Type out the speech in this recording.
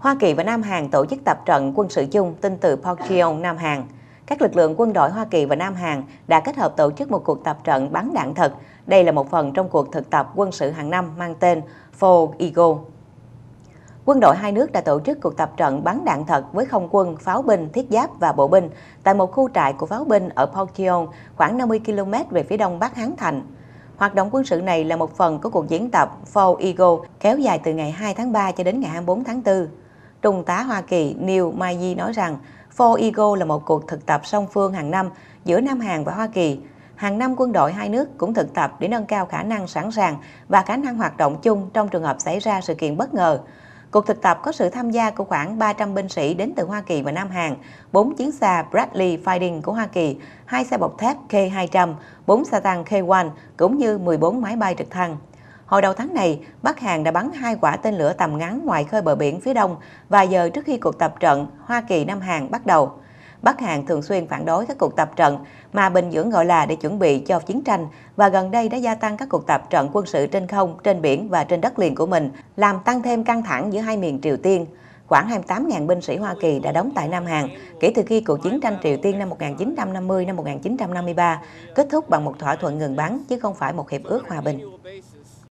Hoa Kỳ và Nam Hàn tổ chức tập trận quân sự chung Tin từ Pokcheon, Nam Hàn. Các lực lượng quân đội Hoa Kỳ và Nam Hàn đã kết hợp tổ chức một cuộc tập trận bắn đạn thật. Đây là một phần trong cuộc thực tập quân sự hàng năm mang tên Fall Eagle. Quân đội hai nước đã tổ chức cuộc tập trận bắn đạn thật với không quân, pháo binh, thiết giáp và bộ binh tại một khu trại của pháo binh ở Pokcheon, khoảng 50 km về phía đông bắc Hán Thành. Hoạt động quân sự này là một phần của cuộc diễn tập Fall Eagle kéo dài từ ngày 2 tháng 3 cho đến ngày 24 tháng 4. Trung tá Hoa Kỳ Neil Mayi nói rằng Four Eagle là một cuộc thực tập song phương hàng năm giữa Nam Hàn và Hoa Kỳ. Hàng năm quân đội hai nước cũng thực tập để nâng cao khả năng sẵn sàng và khả năng hoạt động chung trong trường hợp xảy ra sự kiện bất ngờ. Cuộc thực tập có sự tham gia của khoảng 300 binh sĩ đến từ Hoa Kỳ và Nam Hàn, 4 chiến xa Bradley Fighting của Hoa Kỳ, 2 xe bọc thép K-200, 4 xe tăng K-1 cũng như 14 máy bay trực thăng. Hồi đầu tháng này, Bắc Hàn đã bắn hai quả tên lửa tầm ngắn ngoài khơi bờ biển phía đông vài giờ trước khi cuộc tập trận Hoa Kỳ-Nam Hàn bắt đầu. Bắc Hàn thường xuyên phản đối các cuộc tập trận mà Bình Nhưỡng gọi là để chuẩn bị cho chiến tranh và gần đây đã gia tăng các cuộc tập trận quân sự trên không, trên biển và trên đất liền của mình, làm tăng thêm căng thẳng giữa hai miền Triều Tiên. Khoảng 28.000 binh sĩ Hoa Kỳ đã đóng tại Nam Hàn kể từ khi cuộc chiến tranh Triều Tiên năm 1950-1953 kết thúc bằng một thỏa thuận ngừng bắn chứ không phải một hiệp ước hòa bình.